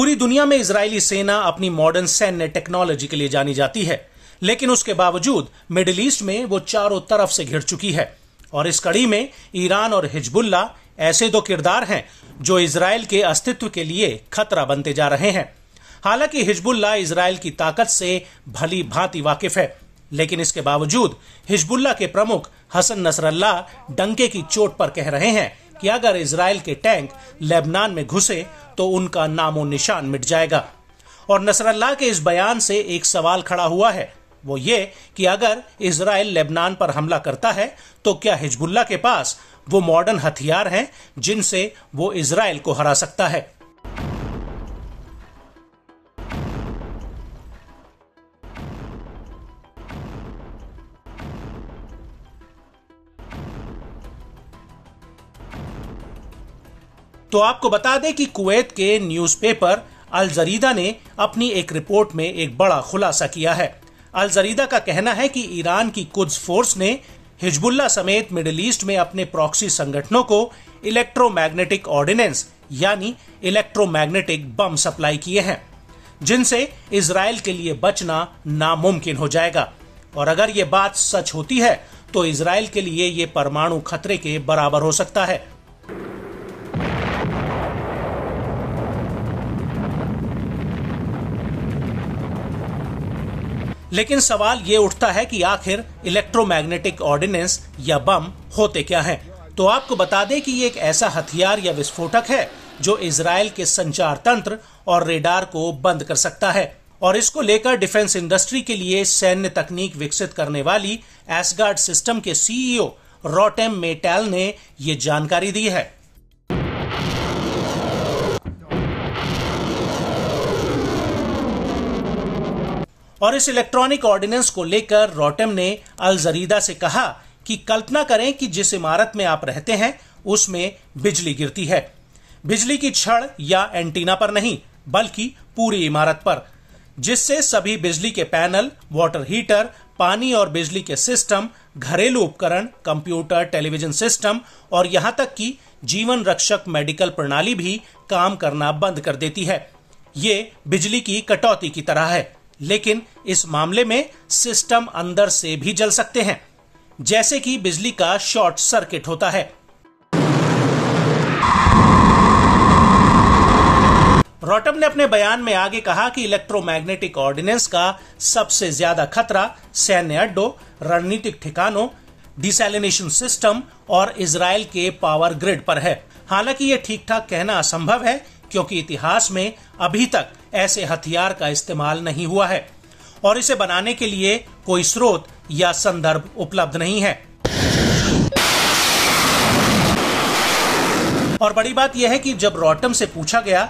पूरी दुनिया में इजरायली सेना अपनी मॉडर्न सैन्य टेक्नोलॉजी के लिए जानी जाती है लेकिन उसके बावजूद मिडिल ईस्ट में वो चारों तरफ से घिर चुकी है और इस कड़ी में ईरान और हिजबुल्ला ऐसे दो किरदार हैं जो इसराइल के अस्तित्व के लिए खतरा बनते जा रहे हैं हालांकि हिजबुल्ला इसराइल की ताकत से भली भांति वाकिफ है लेकिन इसके बावजूद हिजबुल्ला के प्रमुख हसन नसरल्ला डंके की चोट पर कह रहे हैं कि अगर इसराइल के टैंक लेबनान में घुसे तो उनका नामो निशान मिट जाएगा और नसरल्लाह के इस बयान से एक सवाल खड़ा हुआ है वो ये कि अगर इसराइल लेबनान पर हमला करता है तो क्या हिजबुल्ला के पास वो मॉडर्न हथियार हैं जिनसे वो इसराइल को हरा सकता है तो आपको बता दें कि कुवैत के न्यूज़पेपर अल जरीदा ने अपनी एक रिपोर्ट में एक बड़ा खुलासा किया है अल जरीदा का कहना है कि ईरान की कुछ फोर्स ने हिजबुल्ला समेत मिडिल ईस्ट में अपने प्रॉक्सी संगठनों को इलेक्ट्रोमैग्नेटिक ऑर्डिनेंस यानी इलेक्ट्रोमैग्नेटिक बम सप्लाई किए हैं जिनसे इसराइल के लिए बचना नामुमकिन हो जाएगा और अगर ये बात सच होती है तो इसराइल के लिए ये परमाणु खतरे के बराबर हो सकता है लेकिन सवाल ये उठता है कि आखिर इलेक्ट्रोमैग्नेटिक ऑर्डिनेंस या बम होते क्या हैं? तो आपको बता दें कि ये एक ऐसा हथियार या विस्फोटक है जो इसराइल के संचार तंत्र और रेडार को बंद कर सकता है और इसको लेकर डिफेंस इंडस्ट्री के लिए सैन्य तकनीक विकसित करने वाली एसगार्ड सिस्टम के सीईओ रोटेम मेटैल ने ये जानकारी दी है और इस इलेक्ट्रॉनिक ऑर्डिनेंस को लेकर रोटेम ने अल जरीदा से कहा कि कल्पना करें कि जिस इमारत में आप रहते हैं उसमें बिजली गिरती है बिजली की छड़ या एंटीना पर नहीं बल्कि पूरी इमारत पर जिससे सभी बिजली के पैनल वाटर हीटर पानी और बिजली के सिस्टम घरेलू उपकरण कंप्यूटर टेलीविजन सिस्टम और यहां तक कि जीवन रक्षक मेडिकल प्रणाली भी काम करना बंद कर देती है ये बिजली की कटौती की तरह है लेकिन इस मामले में सिस्टम अंदर से भी जल सकते हैं जैसे कि बिजली का शॉर्ट सर्किट होता है रॉटम ने अपने बयान में आगे कहा कि इलेक्ट्रोमैग्नेटिक ऑर्डिनेंस का सबसे ज्यादा खतरा सैन्य अड्डों रणनीतिक ठिकानों डिसलिनेशन सिस्टम और इसराइल के पावर ग्रिड पर है हालांकि ये ठीक ठाक कहना असंभव है क्योंकि इतिहास में अभी तक ऐसे हथियार का इस्तेमाल नहीं हुआ है और इसे बनाने के लिए कोई स्रोत या संदर्भ उपलब्ध नहीं है और बड़ी बात यह है कि जब रॉटम से पूछा गया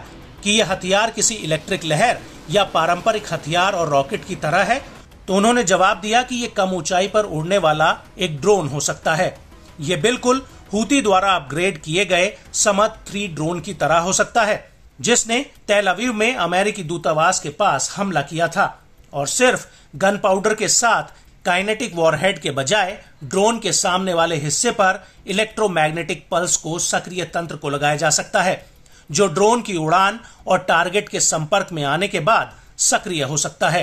कि यह हथियार किसी इलेक्ट्रिक लहर या पारंपरिक हथियार और रॉकेट की तरह है तो उन्होंने जवाब दिया कि यह कम ऊंचाई पर उड़ने वाला एक ड्रोन हो सकता है यह बिल्कुल हूती द्वारा अपग्रेड किए गए समत थ्री ड्रोन की तरह हो सकता है जिसने तेलवीव में अमेरिकी दूतावास के पास हमला किया था और सिर्फ गन पाउडर के साथ काइनेटिक वॉरहेड के बजाय ड्रोन के सामने वाले हिस्से पर इलेक्ट्रोमैग्नेटिक पल्स को सक्रिय तंत्र को लगाया जा सकता है जो ड्रोन की उड़ान और टारगेट के संपर्क में आने के बाद सक्रिय हो सकता है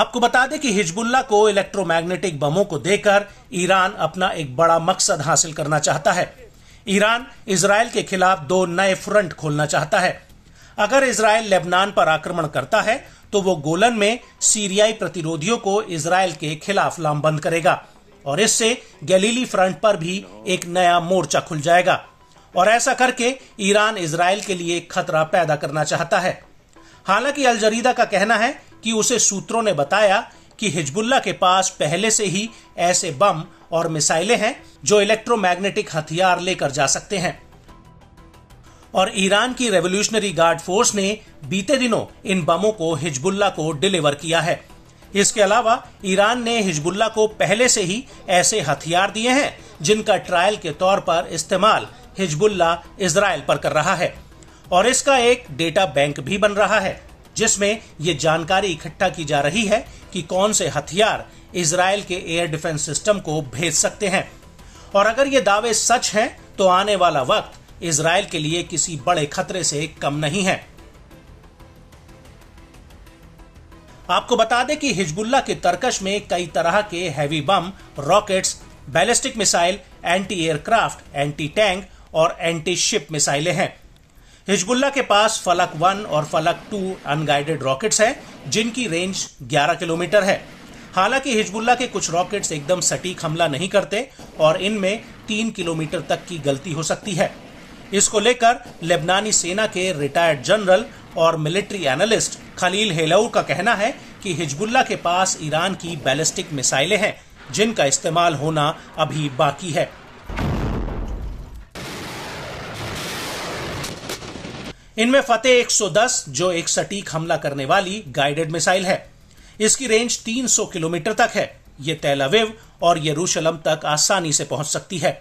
आपको बता दें कि हिजबुल्ला को इलेक्ट्रोमैग्नेटिक बमों को देकर ईरान अपना एक बड़ा मकसद हासिल करना चाहता है ईरान इसराइल के खिलाफ दो नए फ्रंट खोलना चाहता है अगर इसराइल लेबनान पर आक्रमण करता है तो वो गोलन में सीरियाई प्रतिरोधियों को इसराइल के खिलाफ लामबंद करेगा और इससे गलीली फ्रंट पर भी एक नया मोर्चा खुल जाएगा और ऐसा करके ईरान इसराइल के लिए खतरा पैदा करना चाहता है हालांकि अलजरीदा का कहना है कि उसे सूत्रों ने बताया कि हिजबुल्ला के पास पहले से ही ऐसे बम और मिसाइलें हैं जो इलेक्ट्रोमैग्नेटिक हथियार लेकर जा सकते हैं और ईरान की रेवोल्यूशनरी गार्ड फोर्स ने बीते दिनों इन बमों को हिजबुल्ला को डिलीवर किया है इसके अलावा ईरान ने हिजबुल्ला को पहले से ही ऐसे हथियार दिए हैं जिनका ट्रायल के तौर पर इस्तेमाल हिजबुल्ला इसराइल पर कर रहा है और इसका एक डेटा बैंक भी बन रहा है जिसमें ये जानकारी इकट्ठा की जा रही है कि कौन से हथियार इसराइल के एयर डिफेंस सिस्टम को भेज सकते हैं और अगर ये दावे सच हैं तो आने वाला वक्त इसराइल के लिए किसी बड़े खतरे से कम नहीं है आपको बता दें कि हिजबुल्ला के तर्कश में कई तरह के heavy bomb rockets ballistic missile anti aircraft anti tank और एंटी शिप मिसाइलें हैं हिजबुल्ला के पास फलक वन और फलक टू अनगाइडेड रॉकेट्स हैं जिनकी रेंज 11 किलोमीटर है हालांकि हिजबुल्ला के कुछ रॉकेट्स एकदम सटीक हमला नहीं करते और इनमें तीन किलोमीटर तक की गलती हो सकती है इसको लेकर लेबनानी सेना के रिटायर्ड जनरल और मिलिट्री एनालिस्ट खलील हेलाउ का कहना है कि हिजबुल्ला के पास ईरान की बैलिस्टिक मिसाइलें हैं जिनका इस्तेमाल होना अभी बाकी है इनमें फतेह 110 जो एक सटीक हमला करने वाली गाइडेड मिसाइल है इसकी रेंज 300 किलोमीटर तक है ये तेलाविव और यरूशलम तक आसानी से पहुंच सकती है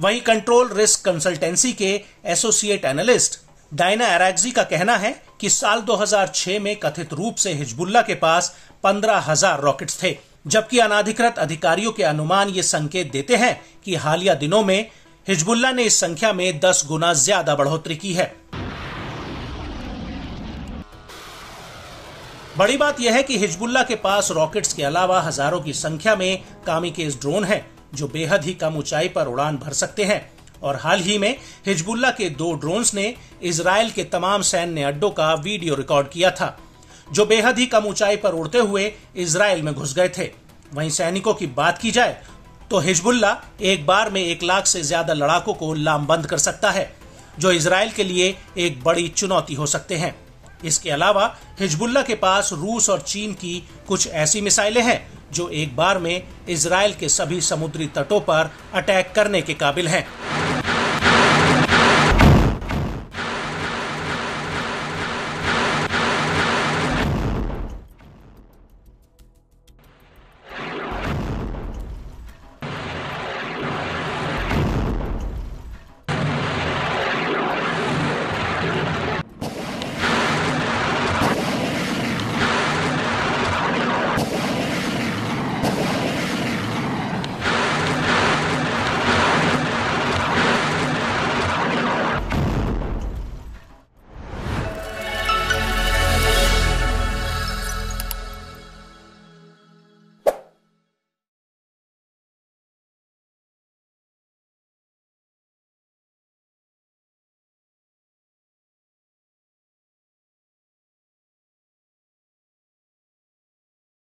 वहीं कंट्रोल रिस्क कंसल्टेंसी के एसोसिएट एनालिस्ट डायना एराग्जी का कहना है कि साल 2006 में कथित रूप से हिजबुल्ला के पास पंद्रह हजार रॉकेट्स थे जबकि अनाधिकृत अधिकारियों के अनुमान ये संकेत देते हैं कि हालिया दिनों में हिजबुल्ला ने इस संख्या में 10 गुना ज्यादा बढ़ोतरी की है बड़ी बात यह है कि हिजबुल्ला के पास रॉकेट्स के अलावा हजारों की संख्या में कामिकेज ड्रोन हैं जो बेहद ही कम ऊंचाई पर उड़ान भर सकते हैं और हाल ही में हिजबुल्ला के दो ड्रोन्स ने इसराइल के तमाम सैन्य अड्डों का वीडियो रिकॉर्ड किया था जो बेहद ही कम ऊंचाई पर उड़ते हुए इसराइल में घुस गए थे वहीं सैनिकों की बात की जाए तो हिजबुल्ला एक बार में एक लाख से ज्यादा लड़ाकों को लामबंद कर सकता है जो इसराइल के लिए एक बड़ी चुनौती हो सकते हैं इसके अलावा हिजबुल्ला के पास रूस और चीन की कुछ ऐसी मिसाइलें हैं जो एक बार में इसराइल के सभी समुद्री तटों पर अटैक करने के काबिल हैं